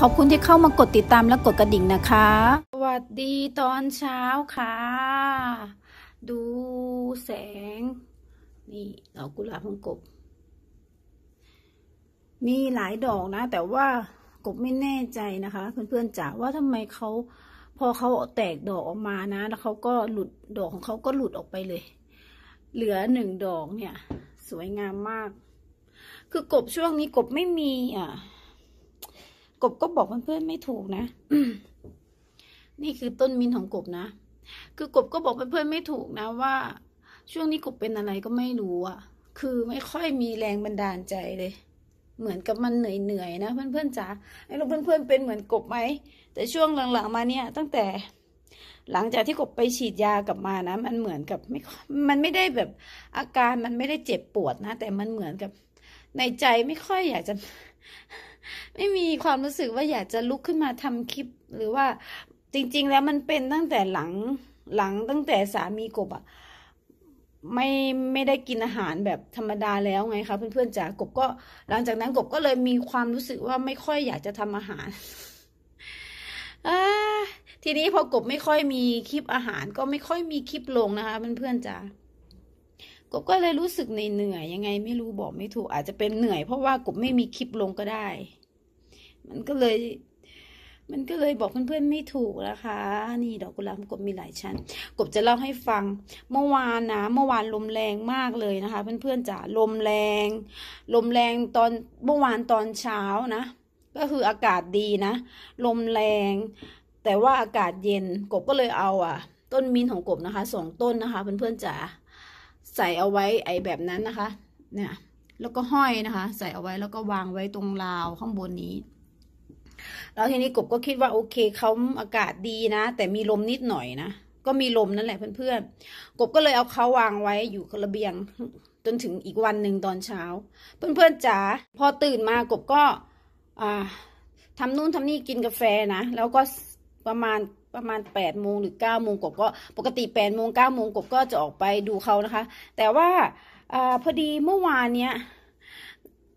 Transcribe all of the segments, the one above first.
ขอบคุณที่เข้ามากดติดตามและกดกระดิ่งนะคะ สวัสดีตอนเช้าค่ะ ดูแสง นี่ดอกกุหลาบของกบ มีหลายดอกนะแต่ว่ากบไม่แน่ใจนะคะ เพื่อนๆจ๋าว่าทำไมเขาพอเขาแตกดอกออกมานะแล้วเขาก็หลุดดอกของเขาก็หลุดออกไปเลย เหลือหนึ่งดอกเนี่ย สวยงามมาก คือกบช่วงนี้กบไม่มีอ่ะกบก็บอกเพื่อนๆไม่ถูกนะ นี่คือต้นมินของกบนะ คือกบก็บอกเพื่อนๆไม่ถูกนะว่าช่วงนี้กบเป็นอะไรก็ไม่รู้อะคือไม่ค่อยมีแรงบันดาลใจเลย เหมือนกับมันเหนื่อยๆนะเพื่อนๆจ๋าไอ้ลเพื่อนๆ เป็นเหมือนกบไหม แต่ช่วงหลังๆมาเนี่ยตั้งแต่ หลังจากที่กบไปฉีดยากลับมานะมันเหมือนกับไม่มันไม่ได้แบบอาการมันไม่ได้เจ็บปวดนะแต่มันเหมือนกับ ในใจไม่ค่อยอยากจะไม่มีความรู้สึกว่าอยากจะลุกขึ้นมาทำคลิปหรือว่าจริง ๆ แล้วมันเป็นตั้งแต่หลังหลังตั้งแต่สามีกบอะไม่ไม่ได้กินอาหารแบบธรรมดาแล้วไงคะเพื่อนๆจากบก็ หลังจากนั้นกบก็เลยมีความรู้สึกว่าไม่ค่อยอยากจะทำอาหารทีนี้พอกบไม่ค่อยมีคลิปอาหาร ก็ไม่ค่อยมีคลิปลงนะคะเพื่อนๆจ้ากบก็เลยรู้สึกเหนื่อยยังไง ไม่รู้บอกไม่ถูกอาจจะเป็นเหนื่อย เพราะว่ากบไม่มีคลิปลงก็ได้ มันก็เลย มันก็เลยบอกเพื่อนๆไม่ถูกนะคะนี่ดอกกุหลาบกบมีหลายชั้น กบจะเล่าให้ฟังเมื่อวานนะ เมื่อวานลมแรงมากเลยนะคะเพื่อนๆจ๋าลมแรง ลมแรงตอนเมื่อวานตอนเช้านะ ก็คืออากาศดีนะ ลมแรง แต่ว่าอากาศเย็นกบก็เลยเอาอ่ะ ต้นมินของกบนะคะสองต้นนะคะเพื่อนๆจ๋าใส่เอาไว้ไอแบบนั้นนะคะเนี่ยแล้วก็ห้อยนะคะ ใส่เอาไว้แล้วก็วางไว้ตรงราวข้างบนนี้แล้วทีนี้กบก็คิดว่าโอเคเขาอากาศดีนะ แต่มีลมนิดหน่อยนะ ก็มีลมนั่นแหละเพื่อนๆกบก็เลยเอาเขาวางไว้อยู่ระเบียงจนถึงอีกวันหนึ่งตอนเช้าเพื่อนๆจ๋าพอตื่นมากบก็ทำนู่นทำนี่กินกาแฟนะแล้วก็ประมาณประมาณ8ปดโมงหรือ9ก้าโมงกบก็ ปกติ8ปดโมงเก้าโมงกบก็จะออกไปดูเขานะคะ แต่ว่าอพอดีเมื่อวานเนี้ย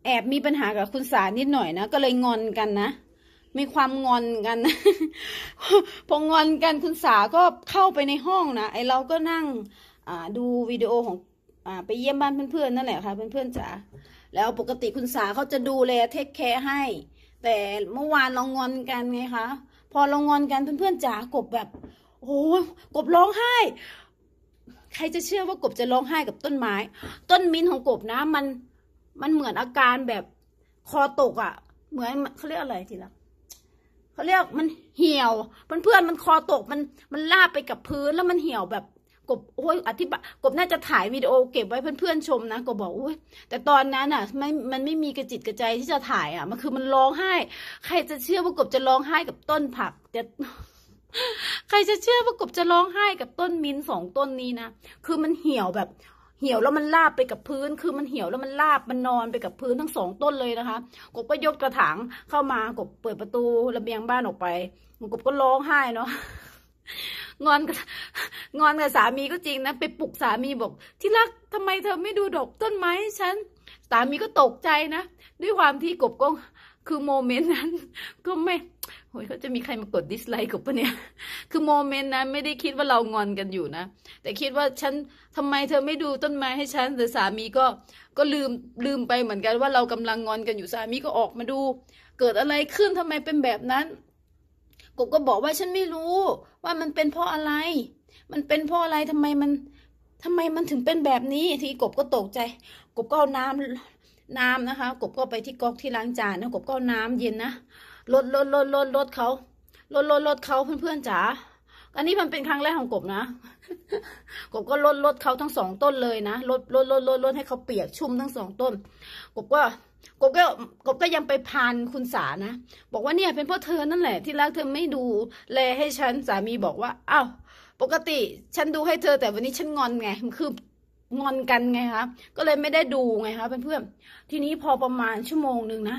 แอบมีปัญหากับคุณสานิดหน่อยนะก็เลยงอนกันนะมีความงอนกันพองอนกันคุณสาก็เข้าไปในห้องนะไอเราก็นั่งดูวิดีโอของอไปเยี่ยมบ้านเพื่อนๆนั่นแหละค่ะเพื่อนๆจ๋าแล้วปกติคุณสาเขาจะดูแลเทคแคร์ให้ แต่เมื่อวานเรางอนกันไงคะพอลงงอนกันเพื่อนๆจ๋ากบแบบ โอ้กบร้องไห้ ใครจะเชื่อว่ากบจะร้องไห้กับต้นไม้ ต้นมิ้นของกบนะมัน มันเหมือนอาการแบบคอตกอะ่ะ เหมือนเขาเรียกอะไรทีละเขาเรียกมันเหี่ยวเพื่อนๆมันคอตกมันมันลาบไปกับพื้นแล้วมันเหี่ยวแบบกบโอ้ยอธิบายกบน่าจะถ่ายวิดีโอเก็บไว้เพื่อนๆชมนะกบบอกโอ้ยแต่ตอนนั้นอ่ะไม่มันไม่มีกระจิตกระใจที่จะถ่ายอ่ะ มันคือมันร้องไห้ ใครจะเชื่อว่ากบจะร้องไห้กับต้นผักจะใครจะเชื่อว่ากบจะร้องไห้กับต้นมิ้นสองต้นนี้นะคือมันเหี่ยวแบบเหี่ยวแล้วมันลาบไปกับพื้น คือมันเหี่ยวแล้วมันลาบมันนอนไปกับพื้นทั้งสองต้นเลยนะคะ กบก็ยกกระถางเข้ามากบเปิดประตูระเบียงบ้านออกไปกบก็ร้องไห้เนาะงอนงอนกับ สามีก็จริงนะ ไปปลุกสามีบอกที่รักทำไมเธอไม่ดูดอกต้นไม้ฉันสามีก็ตกใจนะด้วยความที่กบกงคือ โมเมนต์นั้นก็ไม่โอ้ยเขาจะมีใครมากดดิสไลค์กบปะเนี่ยคือโมเมนต์นั้นไม่ได้คิดว่าเรางอนกันอยู่นะ แต่คิดว่าฉันทำไมเธอไม่ดูต้นไม้ให้ฉันแต่สามีก็ก็ลืมลืมไปเหมือนกัน ว่าเรากำลังงอนกันอยู่สามีก็ออกมาดู เกิดอะไรขึ้นทำไมเป็นแบบนั้น กบก็บอกว่าฉันไม่รู้ว่ามันเป็นเพราะอะไร มันเป็นเพราะอะไรทำไมมันทำไมมันถึงเป็นแบบนี้ ทีกบก็ตกใจ กบก็เอาน้ำน้ำนะคะ กบก็ไปที่ก๊อกที่ล้างจานนะกบก็น้ำเย็นนะ ลดลดลดลดลดเขา ลดลดลดเขาเพื่อน ๆ จ๋าอันนี้มันเป็นครั้งแรกของกบนะ กบก็ลดลดเขาทั้งสองต้นเลยนะลดลดลดลดลดให้เขาเปียกชุ่มทั้งสองต้น กบก็กบก็ กบก็ยังไปพานคุณสานะ บอกว่าเนี่ยเป็นเพราะเธอนั่นแหละที่รักเธอไม่ดูแลให้ฉันสามีบอกว่าอ้าวปกติฉันดูให้เธอแต่วันนี้ฉันงอนไงคืองอนกันไงคะก็เลยไม่ได้ดูไงคะเพื่อนนทีนี้พอประมาณชั่วโมงหนึ่งนะ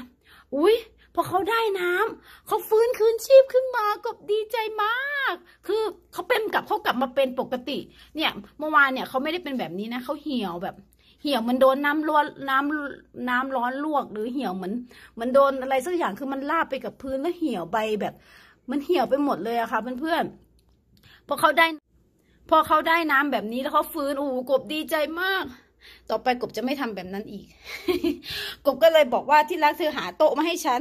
อุ้ยพอเขาได้น้ำเขาฟื้นคืนชีพขึ้นมากบดีใจมาก คือเขาเป็นกลับเขากลับมาเป็นปกติ เนี่ย เมื่อวานเนี่ยเขาไม่ได้เป็นแบบนี้นะเขาเหี่ยวแบบ เหี่ยวมันโดนน้ำร้อนน้ำน้ำร้อนลวกหรือเหี่ยวเหมือน มันโดนอะไรสักอย่างคือมันลาบไปกับพื้นแล้วเหี่ยวใบแบบ มันเหี่ยวไปหมดเลยอะค่ะเพื่อนๆพอเขาได้ พอเขาได้น้ำแบบนี้แล้วเขาฟื้นโอ้กบดีใจมาก ต่อไปกบจะไม่ทำแบบนั้นอีกกบก็เลยบอกว่าที่รักเธอหาโต๊ะมาให้ฉัน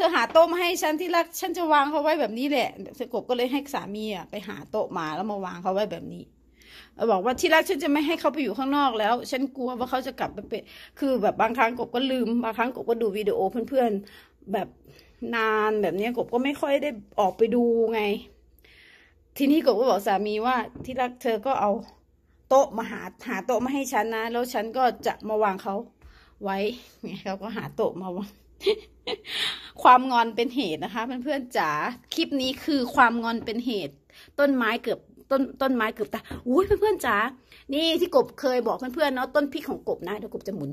เธอ หาโต๊ะมาให้ฉัน ที่รักฉันจะวางเขาไว้แบบนี้แหละกบก็เลยให้สามีอ่ะไปหาโต๊ะมาแล้วมาวางเขาไว้แบบนี้บอกว่าที่รักฉันจะไม่ให้เขาไปอยู่ข้างนอกแล้วฉันกลัวว่าเขาจะกลับไปเป็นคือแบบบางครั้งกบก็ลืมบางครั้งกบก็ดูวิดีโอเพื่อนๆแบบนานแบบนี้กบก็ไม่ค่อยได้ออกไปดูไง ทีนี้กบก็บอกสามีว่า ที่รักเธอก็เอาโต๊ะมาหาหาโต๊ะมาให้ฉันนะแล้วฉันก็จะมาวางเขา ไว้ เนี่ยเขาก็หาโต๊ะมาวางความงอนเป็นเหตุนะคะเพื่อนๆจ๋าคลิปนี้คือความงอนเป็นเหตุ ต้นไม้เกือบ ต้นต้นไม้เกือบตายอุ้ยเพื่อนๆจ๋านี่ที่กบเคยบอกเพื่อนๆเนาะต้นพริกของกบนะเดี๋ยวกบจะหมุน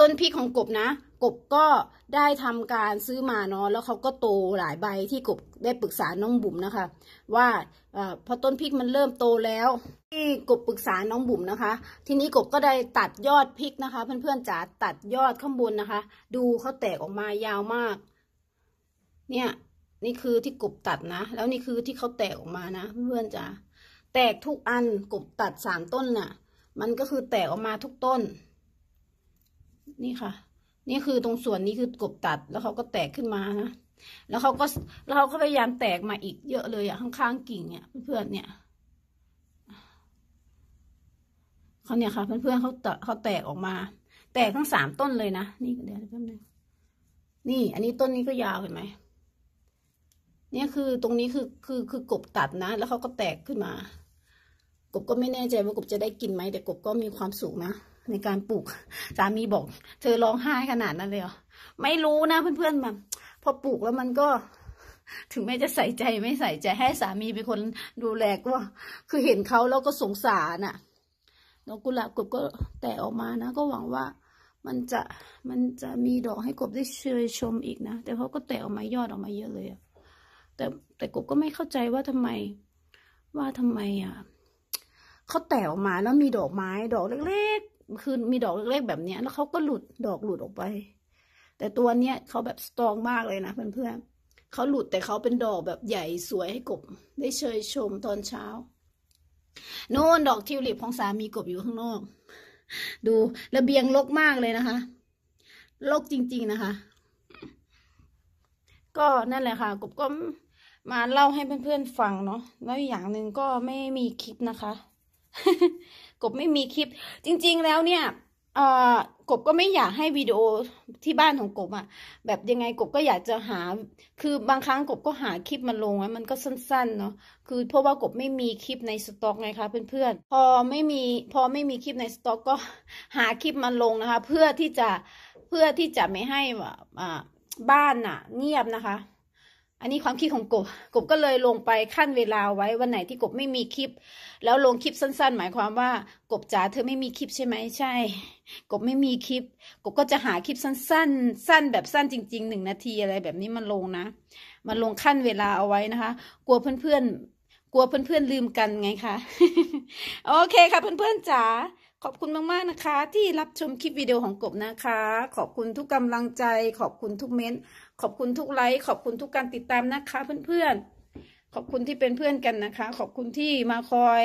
ต้นพี่ของกบนะ กบก็ได้ทำการซื้อมาเนาะแล้วเขาก็โตหลายใบที่กบได้ปรึกษาน้องบุ๋มนะคะ ว่าอพอต้นพริกมันเริ่มโตแล้วที่กบปรึกษาน้องบุ๋มนะคะ ทีนี้กบก็ได้ตัดยอดพริกนะคะ เพื่อนๆจ๋าตัดยอดข้างบนนะคะ ดูเขาแตกออกมายาวมากเนี่ยนี่คือที่กบตัดนะ แล้วนี่คือที่เขาแตกออกมานะเพื่อนๆจ๋าแตกทุกอันกบตัดสามต้นน่ะ มันก็คือแตกออกมาทุกต้นนี่ค่ะ นี่คือตรงส่วนนี้คือกบตัด แล้วเขาก็แตกขึ้นมานะแล้วเขาก็แล้วเขาก็พยายามแตกมาอีกเยอะเลยอะข้างๆกิ่งเนี่ย เพื่อนเนี่ย เขาเนี่ยค่ะเพื่อนๆเขาแตกเขาแตกออกมา แตกทั้งสามต้นเลยนะ นี่เดี๋ยวิ่มบนึงนี่ อันนี้ต้นนี้ก็ยาวเห็นไหม เนี่ยคือตรงนี้คือคือคือกบตัดนะ แล้วเขาก็แตกขึ้นมา กบก็ไม่แน่ใจว่ากบจะได้กินไหม แต่กบก็มีความสุขนะในการปลูกสามีบอก เธอร้องไห้ขนาดนั้นเลยเหรอไม่รู้นะเพื่อนๆมาพอปลูกแล้วมันก็ ถึงแม้จะใส่ใจไม่ใส่ใจ ให้สามีเป็นคนดูแลก็คือเห็นเขาแล้วก็สงสารน่ะดอกกุหลาบกบก็แต่ออกมานะก็หวังว่ามันจะมันจะมีดอกให้กบได้เชยชมอีกนะแต่เขาก็แต่ออกมายอดออกมาเยอะเลยแต่แต่กบก็ไม่เข้าใจว่าทำไม ว่าทำไมอ่ะเขาแต่ออกมาแล้วมีดอกไม้ดอกเล็กคือมีดอกเล็กๆแบบเนี้ยแล้วเขาก็หลุดดอกหลุดออกไป แต่ตัวเนี้ยเขาแบบสตรองมากเลยนะเพื่อนๆเขาหลุดแต่เขาเป็นดอกแบบใหญ่สวยให้กบได้เชยชมตอนเช้าโน่นดอกทิวลิปของสามีกบอยู่ข้างนอก ดูระเบียงลกมากเลยนะคะ ลกจริงๆนะคะ ก็นั่นแหละค่ะกบก็มาเล่าให้เพื่อนๆฟังเนาะแล้วอย่างหนึ่งก็ไม่มีคลิปนะคะกบไม่มีคลิปจริงๆแล้วเนี่ยกบก็ไม่อยากให้วิดีโอที่บ้านของกบอะแบบยังไงกบก็อยากจะหาคือบางครั้งกบก็หาคลิปมาลงแล้วมันก็สั้นๆเนาะคือเพราะว่ากบไม่มีคลิปในสต็อกไงคะเพื่อนๆพอไม่มีพอไม่มีคลิปในสต็อกก็หาคลิปมาลงนะคะ เพื่อที่จะเพื่อที่จะไม่ให้อ่าบ้านน่ะเงียบนะคะอันนี้ความคิดของกบ กบก็เลยลงไปขั้นเวลาไว้วันไหนที่กบไม่มีคลิป แล้วลงคลิปสั้นๆ หมายความว่า กบจ๋าเธอไม่มีคลิปใช่ไหมใช่ กบไม่มีคลิป กบก็จะหาคลิปสั้นๆ สั้นแบบสั้นจริงๆหนึ่งนาทีอะไรแบบนี้มันลงนะ มันลงขั้นเวลาเอาไว้นะคะ กลัวเพื่อนๆ กลัวเพื่อนๆลืมกันไงคะโอเคค่ะเพื่อนๆจ๋าขอบคุณมากๆนะคะ ที่รับชมคลิปวิดีโอของกบนะคะ ขอบคุณทุกกำลังใจขอบคุณทุกเม้นขอบคุณทุกไลค์ขอบคุณทุกการติดตามนะคะเพื่อนๆขอบคุณที่เป็นเพื่อนกันนะคะ ขอบคุณที่มาคอย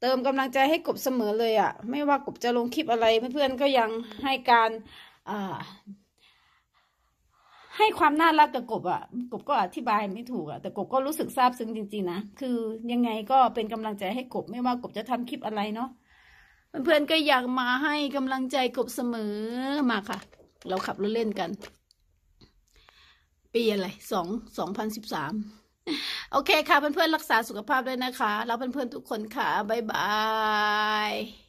เติมกำลังใจให้กบเสมอเลยอะ่ะไม่ว่ากบจะลงคลิปอะไร เพื่อนๆก็ยังให้การ อ่า ให้ความน่ารักกับกบอะ่ะกบก็อธิบายไม่ถูกอะ่ะแต่กบก็รู้สึกซาบซึ้งจริงๆนะคือยังไงก็เป็นกำลังใจให้กบไม่ว่ากบจะทำคลิปอะไรเนาะเพื่อนๆก็อยากมาให้กำลังใจกบเสมอมาค่ะ เราขับรถเล่นกันปีอะไรสอง สองพันสิบสาม โอเคค่ะ เพื่อนเพื่อนรักษาสุขภาพด้วยนะคะ แล้วเพื่อนนทุกคนค่ะ บ๊ายบาย